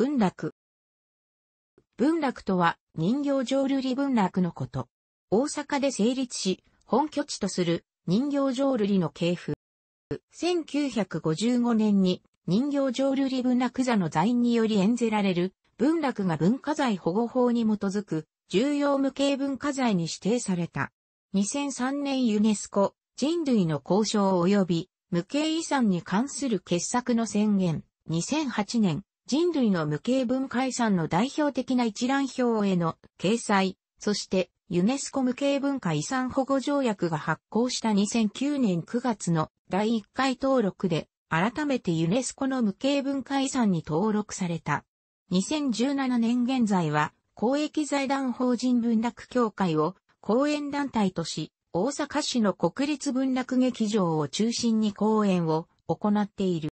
文楽。文楽とは人形浄瑠璃文楽のこと。大阪で成立し、本拠地とする人形浄瑠璃の系譜。1955年に人形浄瑠璃文楽座の座員により演ぜられる文楽が文化財保護法に基づく重要無形文化財に指定された。2003年ユネスコ人類の交渉及び無形遺産に関する傑作の宣言。2008年人類の無形文化遺産の代表的な一覧表への掲載、そしてユネスコ無形文化遺産保護条約が発行した2009年9月の第1回登録で、改めてユネスコの無形文化遺産に登録された。2017年現在は、公益財団法人文楽協会を公演団体とし、大阪市の国立文楽劇場を中心に公演を行っている。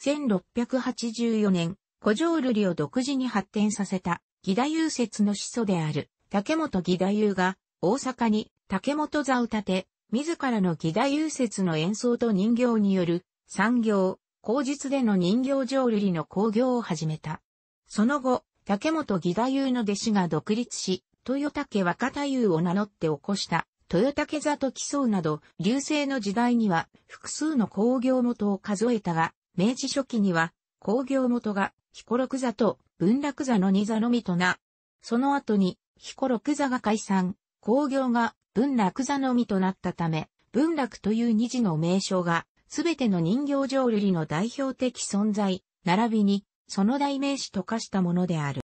1684年、古城瑠璃を独自に発展させた、義太夫説の始祖である、竹本義太夫が、大阪に竹本座を建て、自らの義太夫説の演奏と人形による、産業、口実での人形浄瑠璃の興行を始めた。その後、竹本義太夫の弟子が独立し、豊竹若太夫を名乗って起こした、豊竹座と競うなど、流星の時代には複数の興行元を数えたが、明治初期には、工業元が、彦六座と文楽座の二座のみとな。その後に、彦六座が解散、工業が文楽座のみとなったため、文楽という二次の名称が、すべての人形浄瑠璃の代表的存在、並びに、その代名詞と化したものである。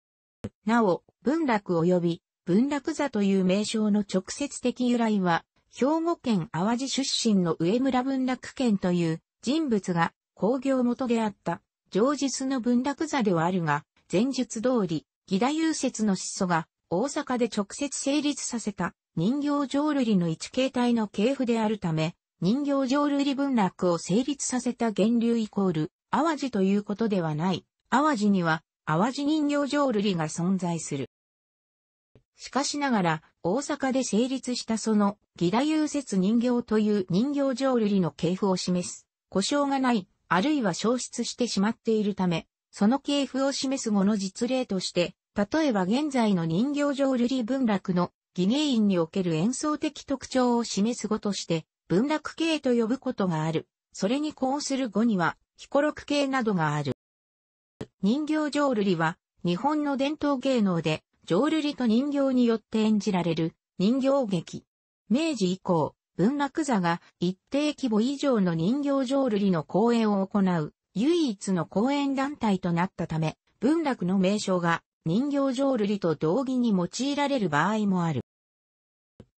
なお、文楽及び文楽座という名称の直接的由来は、兵庫県淡路出身の上村文楽県という人物が工業元であった、上述の文楽座ではあるが、前述通り、義太優説の始祖が、大阪で直接成立させた、人形浄瑠璃の一形態の系譜であるため、人形浄瑠璃文楽を成立させた源流イコール、淡路ということではない。淡路には、淡路人形浄瑠璃が存在する。しかしながら、大阪で成立したその、義太夫説人形という人形浄瑠璃の系譜を示す、故障がないあるいは消失してしまっているため、その系譜を示す語の実例として、例えば現在の人形浄瑠璃文楽の儀芸院における演奏的特徴を示す語として、文楽系と呼ぶことがある。それに呼応する語には、彦六系などがある。人形浄瑠璃は、日本の伝統芸能で、浄瑠璃と人形によって演じられる人形劇。明治以降、文楽座が一定規模以上の人形浄瑠璃の公演を行う唯一の公演団体となったため、文楽の名称が人形浄瑠璃と同義に用いられる場合もある。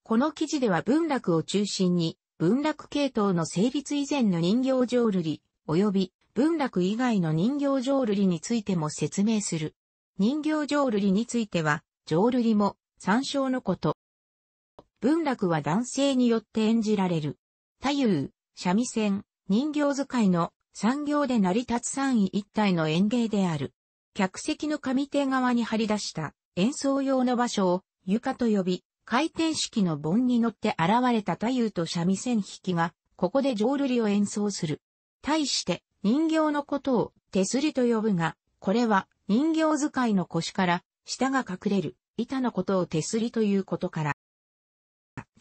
この記事では文楽を中心に、文楽系統の成立以前の人形浄瑠璃、及び文楽以外の人形浄瑠璃についても説明する。人形浄瑠璃については、浄瑠璃も参照のこと。文楽は男性によって演じられる。太夫、三味線、人形使いの産業で成り立つ三位一体の演芸である。客席の上手側に張り出した演奏用の場所を床と呼び、回転式の盆に乗って現れた太夫と三味線引きが、ここで浄瑠璃を演奏する。対して人形のことを手すりと呼ぶが、これは人形使いの腰から下が隠れる板のことを手すりということから、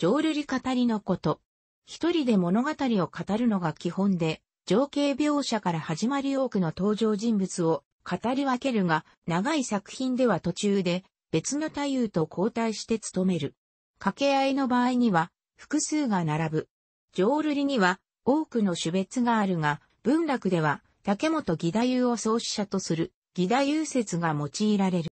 浄瑠璃語りのこと。一人で物語を語るのが基本で、情景描写から始まり多くの登場人物を語り分けるが、長い作品では途中で別の太夫と交代して務める。掛け合いの場合には複数が並ぶ。浄瑠璃には多くの種別があるが、文楽では竹本義太夫を創始者とする義太夫説が用いられる。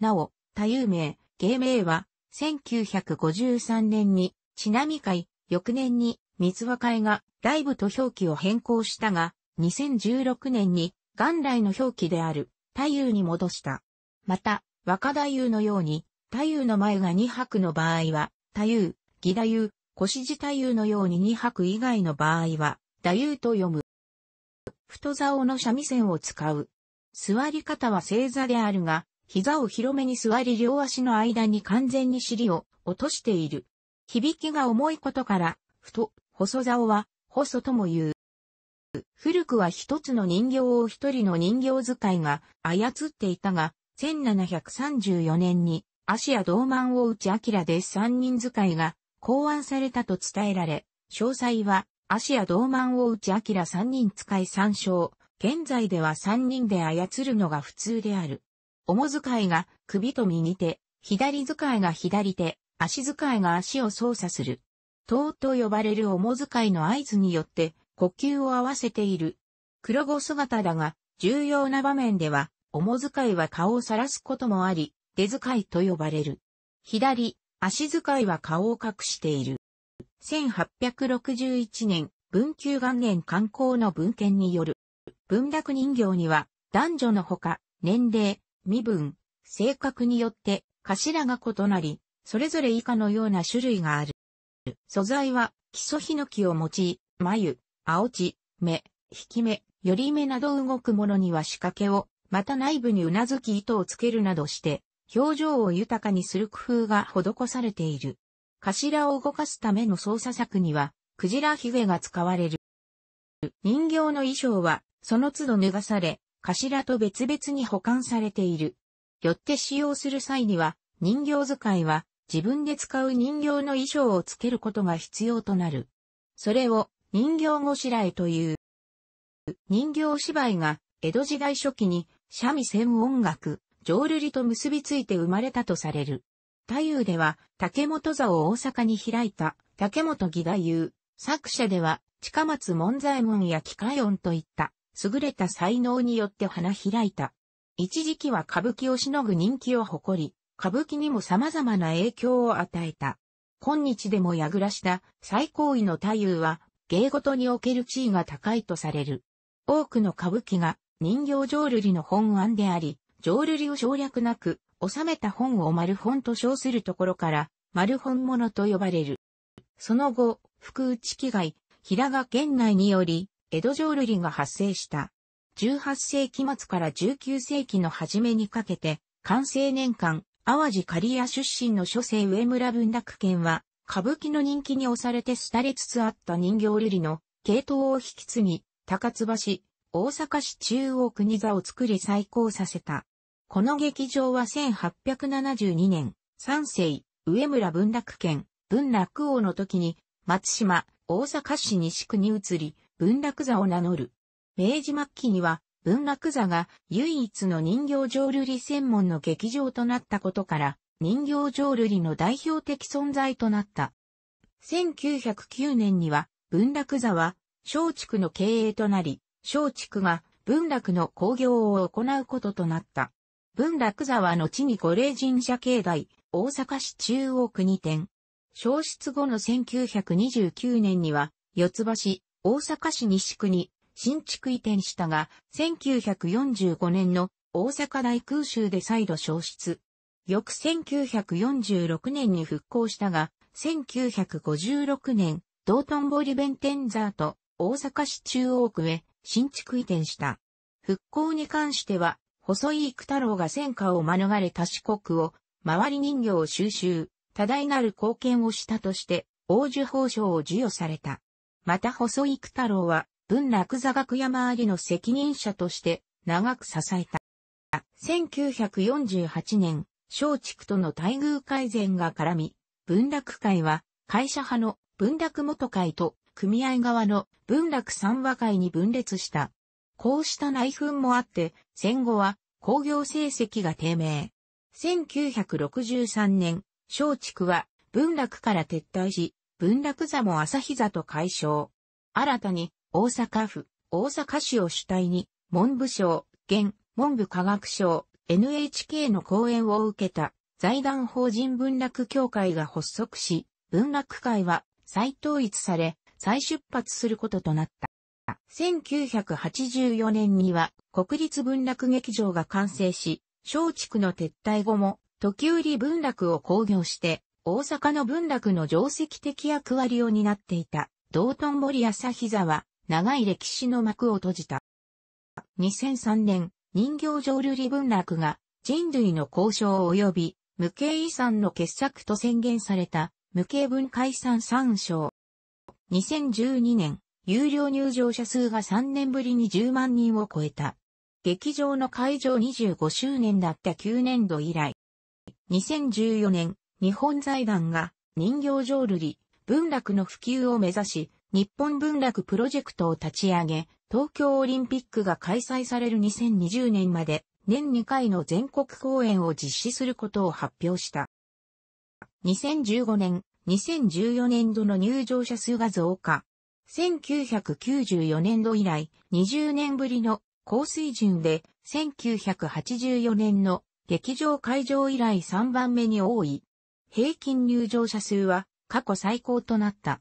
なお、太夫名、芸名は1953年に、ちなみ会、翌年に、三和会がライブと表記を変更したが、2016年に元来の表記である太夫に戻した。また、若太夫のように、太夫の前が2拍の場合は、太夫、義太夫、腰地太夫のように2拍以外の場合は、太夫と読む。太竿の三味線を使う。座り方は正座であるが、膝を広めに座り両足の間に完全に尻を落としている。響きが重いことから、ふと、細竿は、細とも言う。古くは一つの人形を一人の人形使いが操っていたが、1734年に足や銅満を打ち明で三人使いが考案されたと伝えられ、詳細は足や銅満を打ち明三人使い参照。現在では三人で操るのが普通である。主使いが首と右手、左使いが左手、足使いが足を操作する。頭と呼ばれる主使いの合図によって呼吸を合わせている。黒子姿だが、重要な場面では、主使いは顔を晒すこともあり、出使いと呼ばれる。左、足使いは顔を隠している。1861年、文久元年観光の文献による。文楽人形には、男女のほか、年齢、身分、性格によって頭が異なり、それぞれ以下のような種類がある。素材は、基礎ヒノキを用い、眉、青地、目、引き目、寄り目など動くものには仕掛けを、また内部にうなずき糸をつけるなどして、表情を豊かにする工夫が施されている。頭を動かすための操作策には、クジラヒゲが使われる。人形の衣装は、その都度脱がされ、頭と別々に保管されている。よって使用する際には、人形使いは自分で使う人形の衣装をつけることが必要となる。それを人形ごしらえという。人形芝居が江戸時代初期に三味線音楽、浄瑠璃と結びついて生まれたとされる。太夫では竹本座を大阪に開いた竹本義太夫、作者では近松門左衛門や機械音といった優れた才能によって花開いた。一時期は歌舞伎をしのぐ人気を誇り、歌舞伎にも様々な影響を与えた。今日でも矢倉した最高位の太夫は、芸事における地位が高いとされる。多くの歌舞伎が人形浄瑠璃の本案であり、浄瑠璃を省略なく、収めた本を丸本と称するところから、丸本物と呼ばれる。その後、福内機外、平賀県内により、江戸浄瑠璃が発生した。18世紀末から19世紀の初めにかけて、完成年間、淡路刈谷出身の諸生上村文楽圏は、歌舞伎の人気に押されて廃れつつあった人形瑠璃の系統を引き継ぎ、高津橋、大阪市中央国座を作り再興させた。この劇場は1872年、三世、上村文楽圏、文楽王の時に、松島、大阪市西区に移り、文楽座を名乗る。明治末期には、文楽座が唯一の人形浄瑠璃専門の劇場となったことから、人形浄瑠璃の代表的存在となった。1909年には、文楽座は、松竹の経営となり、松竹が文楽の興行を行うこととなった。文楽座は後に五霊神社境内、大阪市中央区に転。消失後の1929年には、四つ橋、大阪市西区に新築移転したが、1945年の大阪大空襲で再度消失。翌1946年に復興したが、1956年、道頓堀弁天座と大阪市中央区へ新築移転した。復興に関しては、細井育太郎が戦火を免れた四国を、周り人形を収集、多大なる貢献をしたとして、王樹法奨を授与された。また細井九太郎は、文楽座学山ありの責任者として長く支えた。1948年、松竹との待遇改善が絡み、文楽会は会社派の文楽元会と組合側の文楽三和会に分裂した。こうした内紛もあって、戦後は工業成績が低迷。1963年、松竹は文楽から撤退し、文楽座も朝日座と解消。新たに、大阪府、大阪市を主体に、文部省、現、文部科学省、NHK の講演を受けた財団法人文楽協会が発足し、文楽会は再統一され、再出発することとなった。1984年には国立文楽劇場が完成し、松竹の撤退後も時折文楽を興行して大阪の文楽の定石的役割を担っていた、道頓堀朝膝は、長い歴史の幕を閉じた。2003年、人形浄瑠璃文楽が人類の交渉及び無形遺産の傑作と宣言された無形文化遺産参章。2012年、有料入場者数が3年ぶりに10万人を超えた。劇場の開場25周年だった9年度以来。2014年、日本財団が人形浄瑠璃、文楽の普及を目指し、日本文楽プロジェクトを立ち上げ、東京オリンピックが開催される2020年まで年2回の全国公演を実施することを発表した。2015年、2014年度の入場者数が増加。1994年度以来20年ぶりの高水準で1984年の劇場会場以来3番目に多い平均入場者数は過去最高となった。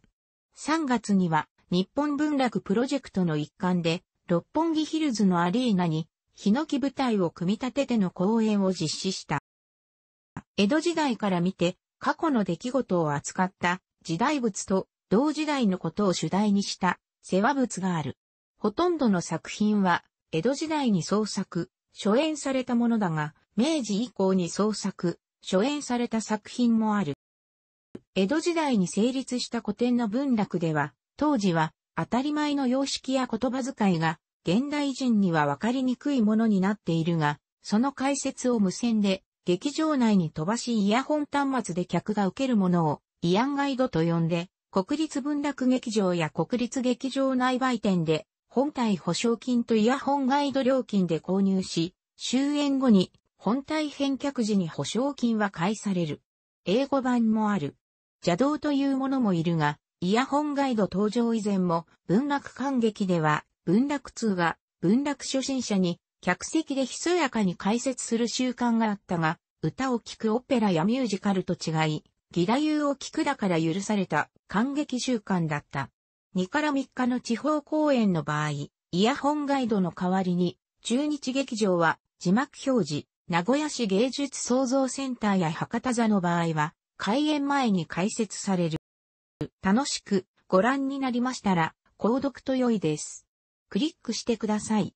3月には日本文楽プロジェクトの一環で六本木ヒルズのアリーナにヒノキ舞台を組み立てての公演を実施した。江戸時代から見て過去の出来事を扱った時代物と同時代のことを主題にした世話物がある。ほとんどの作品は江戸時代に創作、初演されたものだが、明治以降に創作、初演された作品もある。江戸時代に成立した古典の文楽では、当時は当たり前の様式や言葉遣いが現代人にはわかりにくいものになっているが、その解説を無線で劇場内に飛ばしイヤホン端末で客が受けるものをイアンガイドと呼んで、国立文楽劇場や国立劇場内売店で本体保証金とイヤホンガイド料金で購入し、終演後に本体返却時に保証金は返される。英語版もある。邪道というものもいるが、イヤホンガイド登場以前も、文楽観劇では、文楽通が、文楽初心者に、客席でひそやかに解説する習慣があったが、歌を聴くオペラやミュージカルと違い、ギラユーを聴くだから許された、観劇習慣だった。2から3日の地方公演の場合、イヤホンガイドの代わりに、中日劇場は字幕表示、名古屋市芸術創造センターや博多座の場合は、開演前に開設される。楽しくご覧になりましたら、購読と良いです。クリックしてください。